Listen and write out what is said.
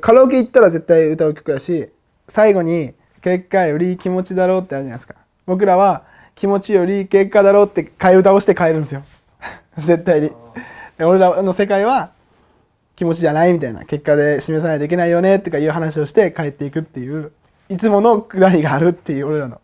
カラオケ行ったら絶対歌う曲やし、最後に結果より気持ちだろうってあるじゃないですか。僕らは気持ちより結果だろうって替え歌をして変えるんですよ。絶対に。俺らの世界は気持ちじゃないみたいな結果で示さないといけないよねとかいう話をして帰っていくっていういつものくだりがあるっていう俺らの